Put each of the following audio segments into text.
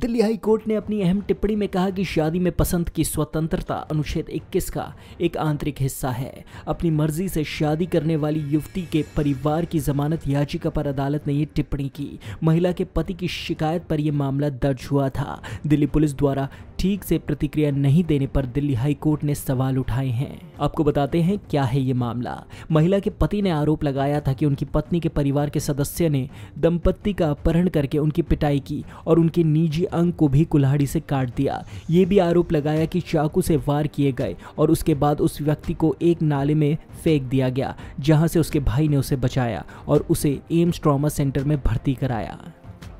Delhi high court ने अपनी अहम टिप्पणी में कहा कि शादी में पसंद की स्वतंत्रता अनुच्छेद 21 का एक आंतरिक हिस्सा है अपनी मर्जी से शादी करने वाली युवती के परिवार की जमानत याचिका पर अदालत ने यह टिप्पणी की महिला के पति की शिकायत पर यह मामला दर्ज हुआ था दिल्ली पुलिस द्वारा ठीक से प्रतिक्रिया नहीं देने पर दिल्ली हाई कोर्ट ने सवाल उठाए हैं आपको बताते हैं क्या है ये मामला महिला के पति ने आरोप लगाया था कि उनकी पत्नी के परिवार के सदस्य ने दंपत्ति का अपहरण करके उनकी पिटाई की और उनके निजी अंग को भी कुल्हाड़ी से काट दिया ये भी आरोप लगाया कि चाकू से वार किए गए और उसके बाद उस व्यक्ति को एक नाले में फेंक दिया गया जहाँ से उसके भाई ने उसे बचाया और उसे एम्स ट्रामा सेंटर में भर्ती कराया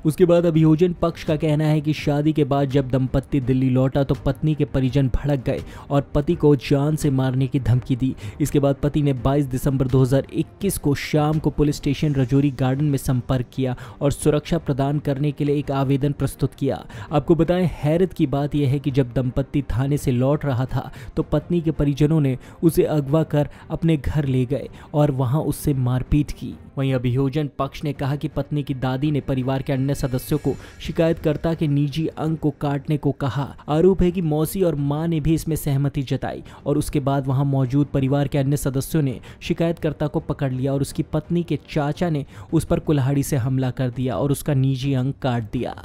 उसके बाद अभियोजन पक्ष का कहना है कि शादी के बाद जब दंपत्ति दिल्ली लौटा तो पत्नी के परिजन भड़क गए और पति को जान से मारने की धमकी दी इसके बाद पति ने 22 दिसंबर 2021 को शाम को पुलिस स्टेशन रजौरी गार्डन में संपर्क किया और सुरक्षा प्रदान करने के लिए एक आवेदन प्रस्तुत किया आपको बताएं हैरत की बात यह है कि जब दंपत्ति थाने से लौट रहा था तो पत्नी के परिजनों ने उसे अगवा कर अपने घर ले गए और वहाँ उससे मारपीट की वहीं अभियोजन पक्ष ने कहा कि पत्नी की दादी ने परिवार के अन्य सदस्यों को शिकायतकर्ता के निजी अंग को काटने को कहा आरोप है कि मौसी और माँ ने भी इसमें सहमति जताई और उसके बाद वहां मौजूद परिवार के अन्य सदस्यों ने शिकायतकर्ता को पकड़ लिया और उसकी पत्नी के चाचा ने उस पर कुल्हाड़ी से हमला कर दिया और उसका निजी अंग काट दिया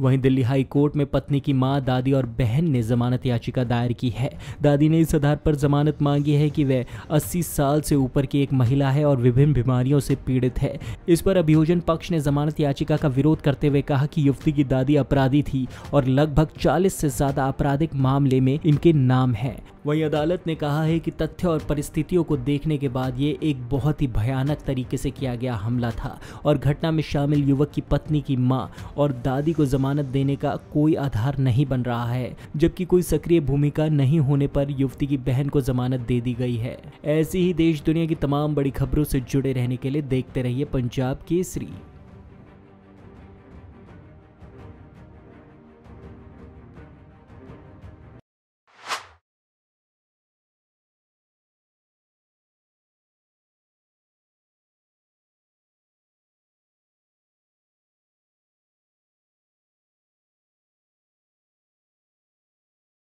वहीं दिल्ली हाई कोर्ट में पत्नी की मां दादी और बहन ने जमानत याचिका दायर की है दादी ने इस आधार पर जमानत मांगी है कि वह 80 साल से ऊपर की एक महिला है और विभिन्न बीमारियों से पीड़ित है इस पर अभियोजन पक्ष ने जमानत याचिका का विरोध करते हुए कहा कि युवती की दादी अपराधी थी और लगभग चालीस से ज्यादा आपराधिक मामले में इनके नाम है वहीं अदालत ने कहा है कि तथ्य और परिस्थितियों को देखने के बाद ये एक बहुत ही भयानक तरीके से किया गया हमला था और घटना में शामिल युवक की पत्नी की माँ और दादी को जमानत देने का कोई आधार नहीं बन रहा है जबकि कोई सक्रिय भूमिका नहीं होने पर युवती की बहन को जमानत दे दी गई है ऐसी ही देश दुनिया की तमाम बड़ी खबरों से जुड़े रहने के लिए देखते रहिए पंजाब केसरी